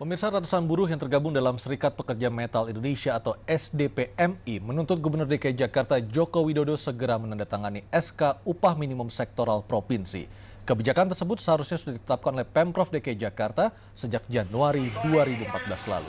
Pemirsa ratusan buruh yang tergabung dalam Serikat Pekerja Metal Indonesia atau SDPMI menuntut Gubernur DKI Jakarta Joko Widodo segera menandatangani SK upah minimum sektoral provinsi. Kebijakan tersebut seharusnya sudah ditetapkan oleh Pemprov DKI Jakarta sejak Januari 2014 lalu.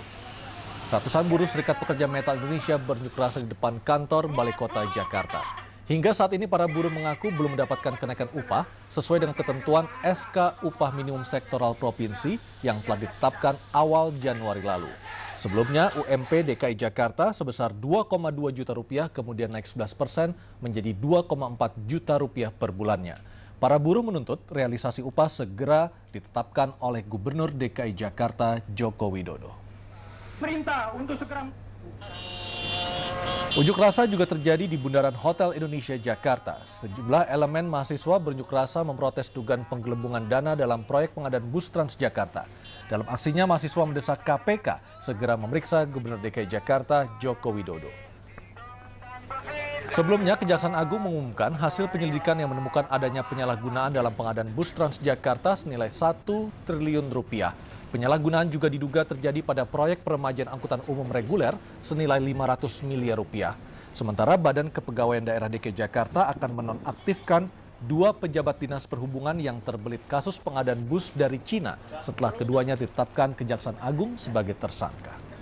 Ratusan buruh Serikat Pekerja Metal Indonesia berunjuk rasa di depan kantor Balai Kota Jakarta. Hingga saat ini para buruh mengaku belum mendapatkan kenaikan upah sesuai dengan ketentuan SK Upah Minimum Sektoral Provinsi yang telah ditetapkan awal Januari lalu. Sebelumnya, UMP DKI Jakarta sebesar 2,2 juta rupiah kemudian naik 11 persen menjadi 2,4 juta rupiah per bulannya. Para buruh menuntut realisasi upah segera ditetapkan oleh Gubernur DKI Jakarta Joko Widodo. Perintah untuk segera... Unjuk rasa juga terjadi di Bundaran Hotel Indonesia Jakarta. Sejumlah elemen mahasiswa berunjuk rasa memprotes dugaan penggelembungan dana dalam proyek pengadaan bus Trans Jakarta. Dalam aksinya mahasiswa mendesak KPK segera memeriksa Gubernur DKI Jakarta Joko Widodo. Sebelumnya Kejaksaan Agung mengumumkan hasil penyelidikan yang menemukan adanya penyalahgunaan dalam pengadaan bus Trans Jakarta senilai satu triliun rupiah Penyalahgunaan juga diduga terjadi pada proyek peremajaan angkutan umum reguler senilai 500 miliar rupiah. Sementara Badan Kepegawaian Daerah DKI Jakarta akan menonaktifkan dua pejabat dinas perhubungan yang terbelit kasus pengadaan bus dari Cina setelah keduanya ditetapkan Kejaksaan Agung sebagai tersangka.